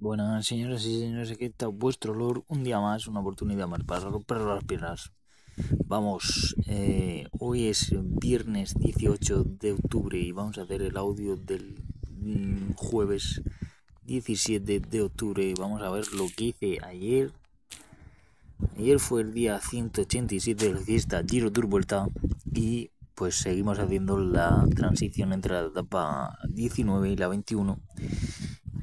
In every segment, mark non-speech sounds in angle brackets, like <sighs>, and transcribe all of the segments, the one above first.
Buenas señoras y señores, aquí está vuestro olor un día más, una oportunidad más para romper las piernas. Vamos, eh, hoy es viernes 18 de octubre y vamos a hacer el audio del mm, jueves 17 de octubre. Vamos a ver lo que hice ayer. Ayer fue el día 187 de la fiesta Giro Tour Vuelta y pues seguimos haciendo la transición entre la etapa 19 y la 21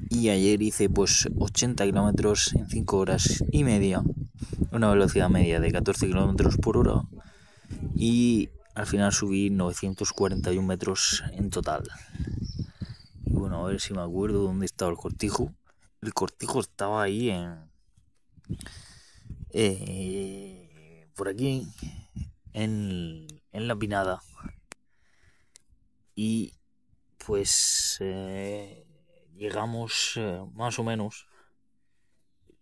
y ayer hice pues 80 kilómetros en 5 horas y media, una velocidad media de 14 kilómetros por hora y al final subí 941 metros en total. Y bueno, a ver si me acuerdo dónde estaba el cortijo. El cortijo estaba ahí en... Eh, por aquí, en, la pinada. Y pues... Eh, llegamos eh, más o menos.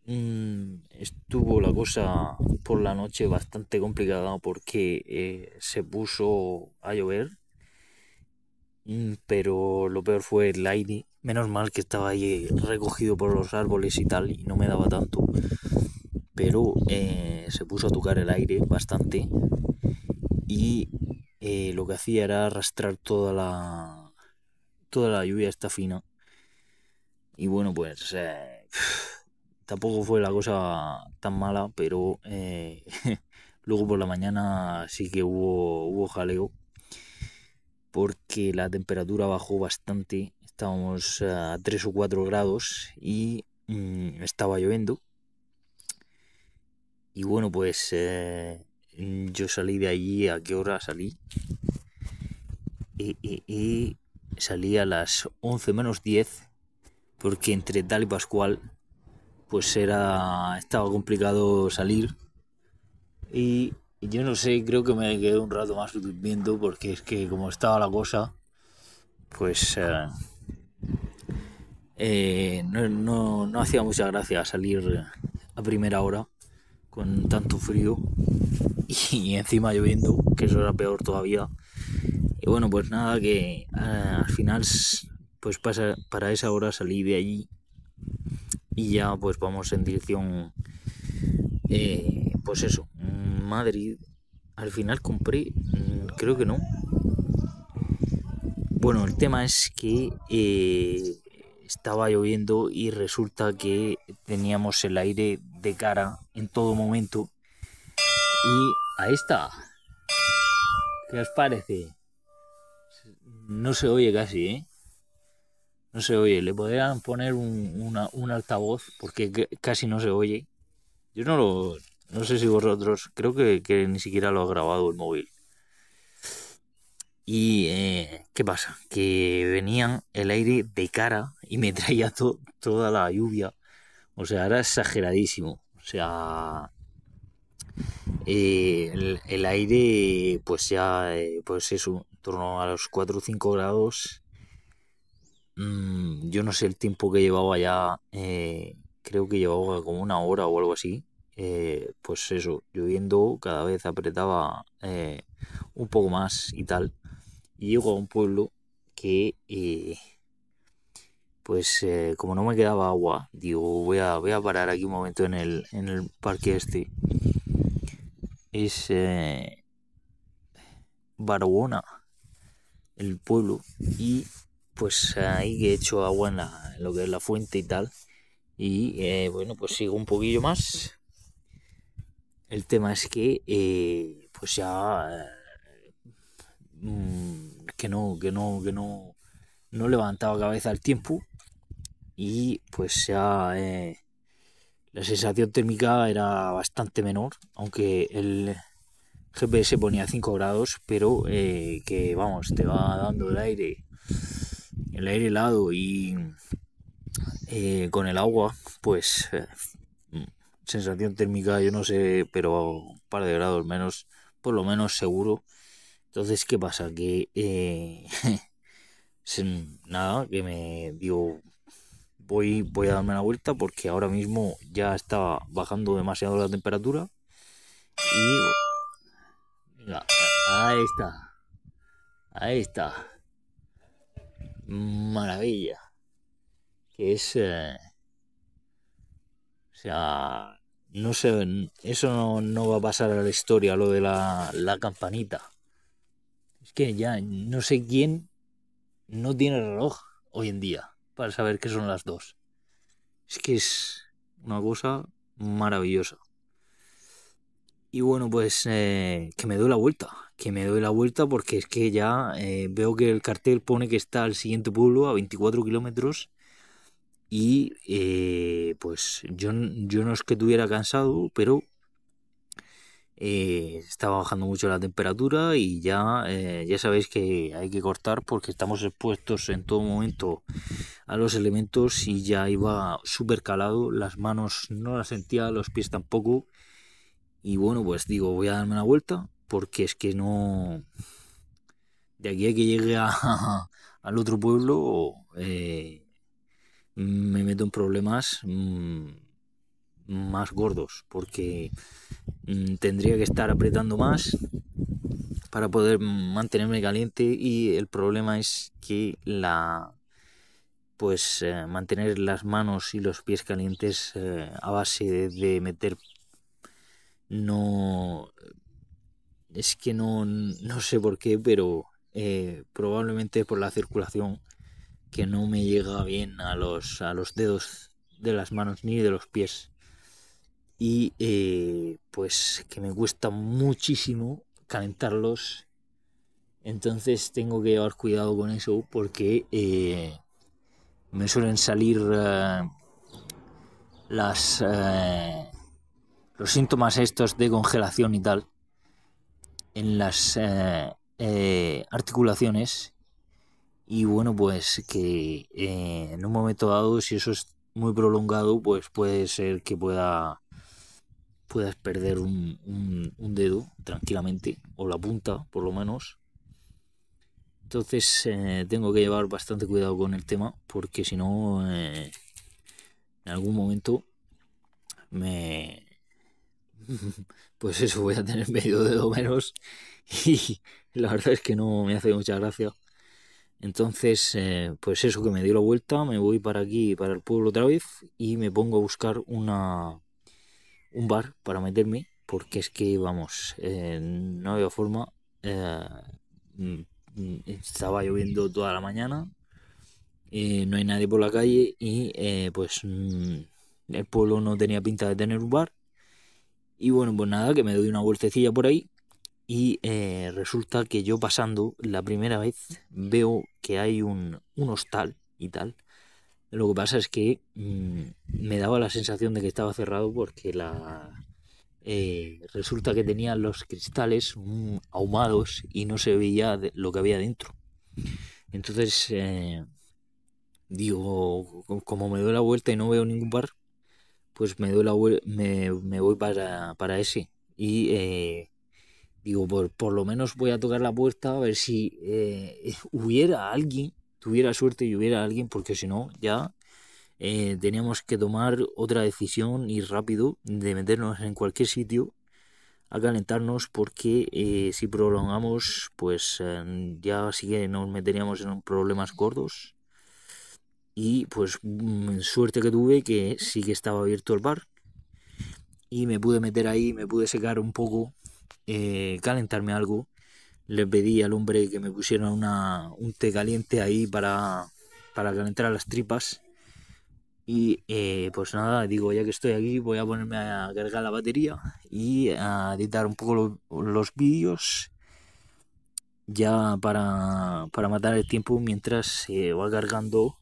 Mm, estuvo la cosa por la noche bastante complicada porque eh, se puso a llover. Mm, pero lo peor fue el aire. Menos mal que estaba ahí eh, recogido por los árboles y tal y no me daba tanto. Pero se puso a tocar el aire bastante. Y lo que hacía era arrastrar toda la, toda la lluvia esta fina y bueno, pues <sighs> tampoco fue la cosa tan mala, pero eh, <laughs> luego por la mañana sí que hubo, hubo jaleo porque la temperatura bajó bastante, estábamos a 3 o 4 grados y mm, estaba lloviendo. Y bueno, pues eh, yo salí de allí, ¿a qué hora salí? Y, eh, y salí a las 11 menos 10 porque entre tal y Pascual pues era estaba complicado salir y yo no sé, creo que me quedé un rato más durmiendo porque es que como estaba la cosa pues eh, eh, no, hacía mucha gracia salir a primera hora con tanto frío y encima lloviendo, que eso era peor todavía. Y bueno, pues nada, que eh, al final pues pasa, para esa hora salí de allí y ya pues vamos en dirección, eh, pues eso, Madrid. Al final compré, mm, creo que no. Bueno, el tema es que eh, estaba lloviendo y resulta que teníamos el aire de cara en todo momento. Y ahí está. ¿Qué os parece? No se oye casi, ¿eh? No se oye. Le podrían poner un, altavoz porque casi no se oye. Yo no lo... No sé si vosotros... Creo que, ni siquiera lo ha grabado el móvil. Y eh, ¿qué pasa? Que venían el aire de cara y me traía toda la lluvia. O sea, era exageradísimo. O sea, eh, el, aire, pues ya, eh, pues eso, en torno a los 4 o 5 grados Mm, yo no sé el tiempo que llevaba ya, eh, creo que llevaba como una hora o algo así. Eh, pues eso, lloviendo, cada vez apretaba eh, un poco más y tal. Y llego a un pueblo que, pues como no me quedaba agua, digo, voy a, voy a parar aquí un momento en el, en el parque este. Es Barbona, el pueblo, y pues ahí he hecho agua en, lo que es la fuente y tal. Y eh, bueno, pues sigo un poquillo más. El tema es que, eh, pues ya, eh, mm, que no, que no, que no, no levantaba cabeza al tiempo. Y pues ya la sensación térmica era bastante menor, aunque el GPS ponía 5 grados, pero que vamos, te va dando el aire el aire helado y eh, con el agua, pues eh, sensación térmica, yo no sé, pero un par de grados menos, por lo menos seguro. Entonces, ¿qué pasa? Que eh, <laughs> nada, que me digo, voy, voy a darme la vuelta porque ahora mismo ya está bajando demasiado la temperatura. Y. ahí está. Ahí está maravilla, que es... Eh, o sea, no sé, eso no, va a pasar a la historia, lo de la, la campanita. Es que ya no sé quién no tiene reloj hoy en día para saber qué son las dos. Es que es una cosa maravillosa. Y bueno, pues eh, que me doy la vuelta, que me doy la vuelta porque es que ya eh, veo que el cartel pone que está al siguiente pueblo a 24 kilómetros y eh, pues yo, yo no es que estuviera cansado, pero estaba bajando mucho la temperatura y ya, ya sabéis que hay que cortar porque estamos expuestos en todo momento a los elementos y ya iba súper calado, las manos no las sentía, los pies tampoco y bueno, pues digo, voy a darme una vuelta porque es que no... De aquí a que llegue <laughs> al otro pueblo eh, me meto en problemas mm, más gordos porque mm, tendría que estar apretando más para poder mantenerme caliente y el problema es que la pues eh, mantener las manos y los pies calientes eh, a base de meter no... Es que no, no sé por qué, pero eh, probablemente por la circulación que no me llega bien a los, a los dedos de las manos ni de los pies. Y eh, pues que me cuesta muchísimo calentarlos. Entonces tengo que llevar cuidado con eso porque eh, me suelen salir las, los síntomas estos de congelación y tal en las eh, eh, articulaciones y bueno pues que eh, en un momento dado si eso es muy prolongado pues puede ser que pueda puedas perder un, un dedo tranquilamente o la punta por lo menos entonces tengo que llevar bastante cuidado con el tema porque si no en algún momento me, <laughs> pues eso, voy a tener medio dedo menos <laughs> y la verdad es que no me hace mucha gracia. Entonces, eh, pues eso, que me dio la vuelta, me voy para aquí, para el pueblo otra vez y me pongo a buscar una un bar para meterme porque es que, vamos, eh, no había forma. Eh, mm, mm, estaba lloviendo toda la mañana, no hay nadie por la calle y pues mm, el pueblo no tenía pinta de tener un bar. Y bueno, pues nada, que me doy una vueltecilla por ahí. Y eh, resulta que yo pasando la primera vez veo que hay un, hostal y tal. Lo que pasa es que mm, me daba la sensación de que estaba cerrado porque la eh, resulta que tenía los cristales mm, ahumados y no se veía lo que había dentro. Entonces, eh, digo, como me doy la vuelta y no veo ningún bar, pues me doy la me, me voy para, ese. Y eh, digo, por, lo menos voy a tocar la puerta a ver si eh, <laughs> hubiera alguien, tuviera suerte y hubiera alguien, porque si no, ya eh, teníamos que tomar otra decisión y rápido de meternos en cualquier sitio a calentarnos porque si prolongamos pues ya sí que nos meteríamos en problemas gordos y pues mm, suerte que tuve que sí que estaba abierto el bar y me pude meter ahí, me pude secar un poco, eh, calentarme algo. Le pedí al hombre que me pusiera una, un té caliente ahí para, calentar las tripas. Y eh, pues nada, digo, ya que estoy aquí voy a ponerme a cargar la batería y a editar un poco los vídeos ya para, matar el tiempo mientras se eh, va cargando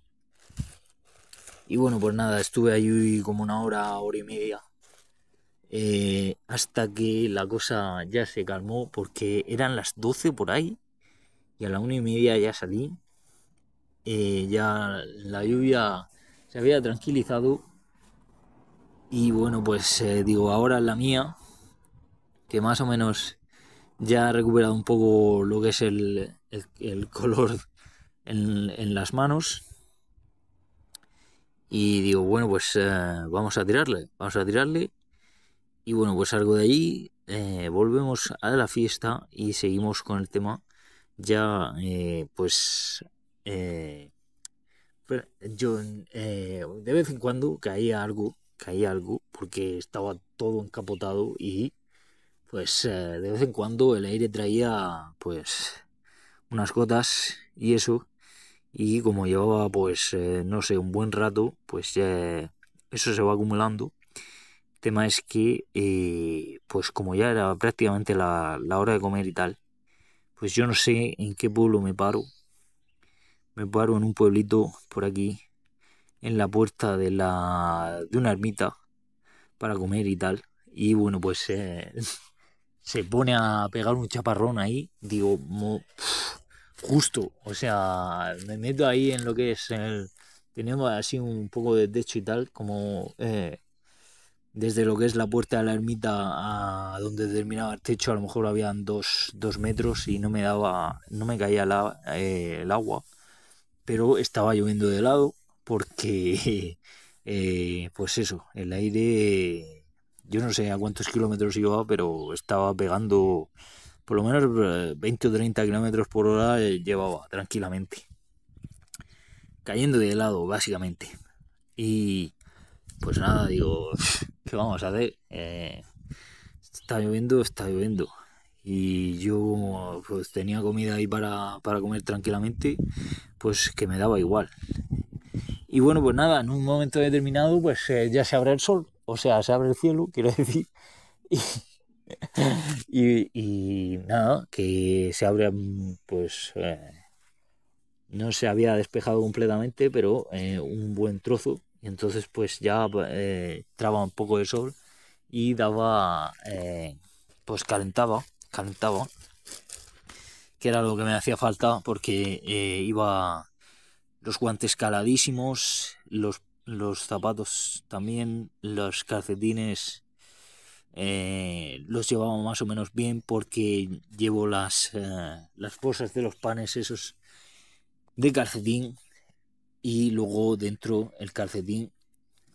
y bueno, pues nada, estuve ahí como una hora, hora y media. Eh, hasta que la cosa ya se calmó porque eran las 12 por ahí y a la una y media ya salí. Eh, ya la lluvia se había tranquilizado y bueno, pues eh, digo, ahora la mía, que más o menos ya ha recuperado un poco lo que es el, <laughs> color en las manos y digo, bueno, pues eh, vamos a tirarle, vamos a tirarle. Y bueno, pues algo de ahí eh, volvemos a la fiesta y seguimos con el tema. Ya, eh, pues, yo de vez en cuando caía algo, caía algo, porque estaba todo encapotado y, pues, de vez en cuando el aire traía, pues, unas gotas y eso y como llevaba pues eh, no sé un buen rato pues eso se va acumulando el tema es que eh, pues como ya era prácticamente la, hora de comer y tal pues yo no sé en qué pueblo me paro me paro en un pueblito por aquí en la puerta de la de una ermita para comer y tal y bueno pues eh, <laughs> se pone a pegar un chaparrón ahí digo justo. O sea, me meto ahí en lo que es el... Tenemos así un poco de techo y tal, como eh, desde lo que es la puerta de la ermita a donde terminaba el techo, a lo mejor habían dos, dos metros y no me daba, no me caía eh, el agua. Pero estaba lloviendo de lado porque, <laughs> eh, pues eso, el aire, yo no sé a cuántos kilómetros iba, pero estaba pegando por lo menos 20 eh, o 30 kilómetros por hora eh, llevaba tranquilamente. Cayendo de helado básicamente. Y pues nada, digo, <laughs> ¿qué vamos a hacer? Eh, está lloviendo, está lloviendo. Y yo pues tenía comida ahí para, comer tranquilamente, pues que me daba igual. Y bueno, pues nada, en un momento determinado pues ya se abre el sol, o sea, se abre el cielo, <laughs> quiero decir. Y, <laughs> y, nada, que se abre, mm, pues eh, no se había despejado completamente, pero eh, un buen trozo. Y entonces pues ya pues, eh, traba un poco de sol y daba, pues calentaba, calentaba, que era lo que me hacía falta porque iba los guantes caladísimos, los, los zapatos también, los calcetines eh, los llevaba más o menos bien porque llevo las, eh, las bolsas de los panes esos de calcetín y luego dentro el calcetín.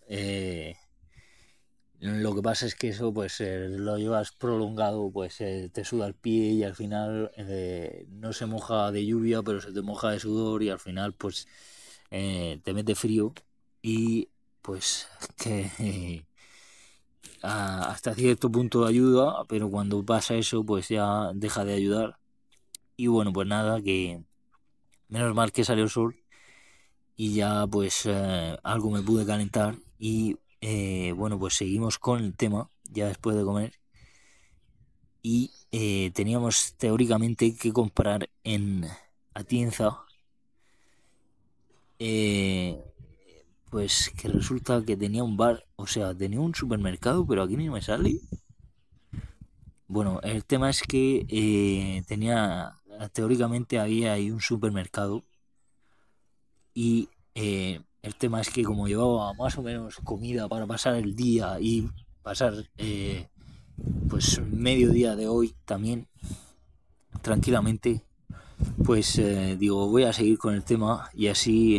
Eh, lo que pasa es que eso pues lo llevas prolongado, pues te suda el pie y al final no se moja de lluvia, pero se te moja de sudor y al final pues te mete frío y pues que <laughs> hasta cierto punto ayuda, pero cuando pasa eso pues ya deja de ayudar. Y bueno, pues nada, que menos mal que salió el sol y ya pues eh, algo me pude calentar y eh, bueno, pues seguimos con el tema ya después de comer y eh, teníamos teóricamente que comprar en Atienza pues que resulta que tenía un bar, o sea, tenía un supermercado, pero aquí ni me sale. Bueno, el tema es que eh, tenía, teóricamente había ahí un supermercado y eh, el tema es que como llevaba más o menos comida para pasar el día y pasar eh, pues día de hoy también tranquilamente, pues eh, digo voy a seguir con el tema y así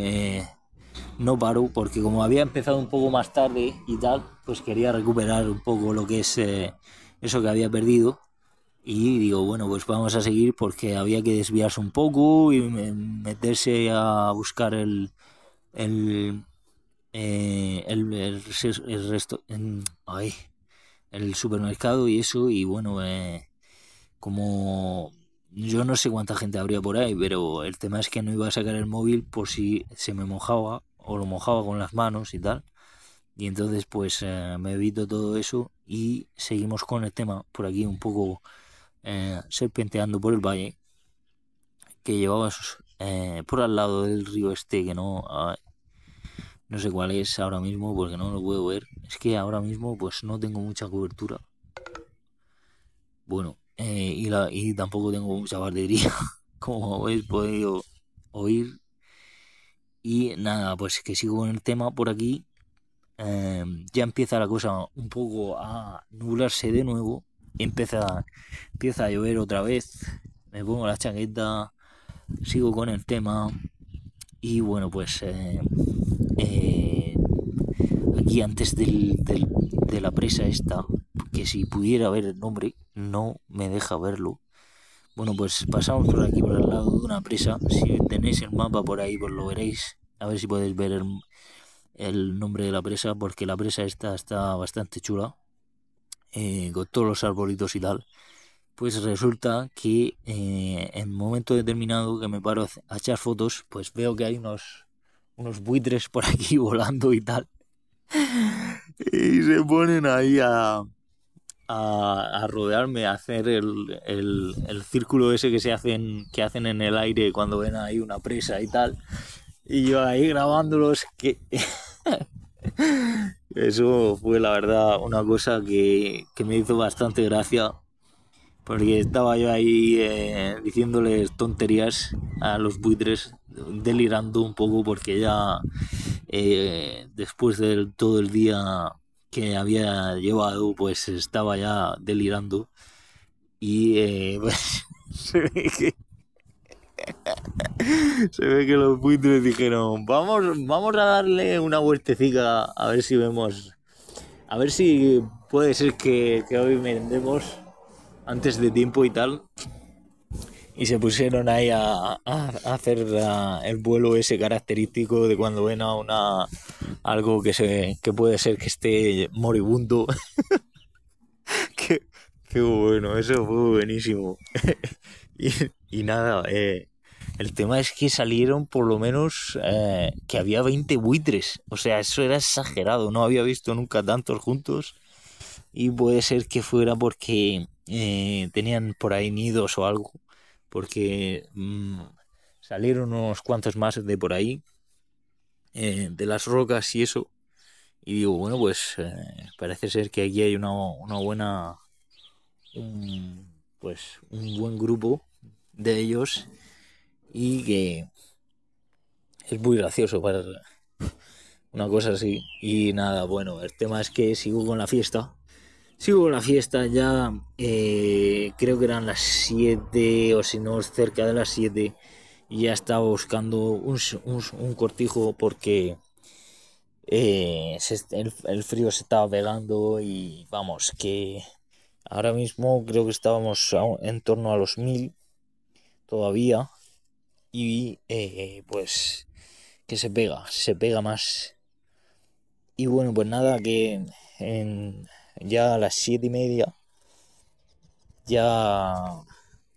no paro, porque como había empezado un poco más tarde y tal, pues quería recuperar un poco lo que es eh, eso que había perdido. Y digo, bueno, pues vamos a seguir porque había que desviarse un poco y meterse a buscar el, el, eh, el, resto, ay, el supermercado y eso. Y bueno, eh, como yo no sé cuánta gente habría por ahí, pero el tema es que no iba a sacar el móvil por si se me mojaba o lo mojaba con las manos y tal. Y entonces pues eh, me evito todo eso y seguimos con el tema por aquí un poco eh, serpenteando por el valle que llevaba eh, por al lado del río este que no... no sé cuál es ahora mismo porque no lo puedo ver. Es que ahora mismo pues no tengo mucha cobertura. Bueno, y, tampoco tengo mucha bardería, <laughs> como habéis podido oír y nada, pues que sigo con el tema por aquí. Em, ya empieza la cosa un poco a nublarse de nuevo. Empieza, empieza a llover otra vez. Me pongo la chaqueta. Sigo con el tema. Y bueno, pues eh, eh, aquí antes de la presa esta, que si pudiera ver el nombre, no me deja verlo. Bueno, pues pasamos por aquí, por el lado de una presa. Si tenéis el mapa por ahí, pues lo veréis. A ver si podéis ver el, nombre de la presa, porque la presa esta está bastante chula, eh, con todos los arbolitos y tal. Pues resulta que eh, en momento determinado que me paro a echar fotos, pues veo que hay unos, unos buitres por aquí <laughs> volando y tal. <laughs> y se ponen ahí a, a, rodearme, a hacer el, círculo ese que se hacen, que hacen en el aire cuando ven ahí una presa y tal. Y yo ahí grabándolos que <laughs> eso fue la verdad una cosa que, me hizo bastante gracia. Porque estaba yo ahí eh, diciéndoles tonterías a los buitres, delirando un poco porque ya eh, después de todo el día que había llevado pues estaba ya delirando y eh, <laughs> pues, se ve que <laughs> que los buitres dijeron vamos vamos a darle una vueltecita a ver si vemos a ver si puede ser que, que hoy vendemos antes de tiempo y tal y se pusieron ahí a, hacer el vuelo ese característico de cuando ven a una algo que se que puede ser que esté moribundo <laughs> qué, bueno eso fue buenísimo <laughs> y, nada eh, el tema es que salieron por lo menos eh, que había 20 buitres o sea eso era exagerado no había visto nunca tantos juntos y puede ser que fuera porque eh, tenían por ahí nidos o algo porque mm, salieron unos cuantos más de por ahí, eh, de las rocas y eso. Y digo, bueno, pues eh, parece ser que aquí hay una, una buena, pues un buen grupo de ellos y que es muy gracioso para una cosa así. Y nada, bueno, el tema es que sigo con la fiesta Sigo hubo la fiesta ya, eh, creo que eran las 7 o si no, cerca de las 7 y ya estaba buscando un, cortijo porque eh, el, frío se estaba pegando y vamos, que ahora mismo creo que estábamos en torno a los 1000 todavía y eh, pues que se pega, se pega más. Y bueno, pues nada, que en ya a las siete y media, ya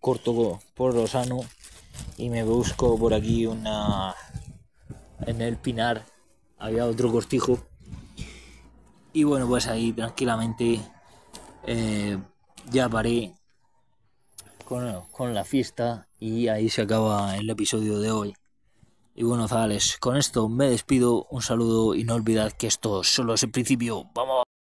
corto por Rosano y me busco por aquí una... En el Pinar había otro cortijo. Y bueno, pues ahí tranquilamente eh, ya paré con, con la fiesta y ahí se acaba el episodio de hoy. Y bueno, Zales, con esto me despido, un saludo y no olvidad que esto solo es el principio. ¡Vamos!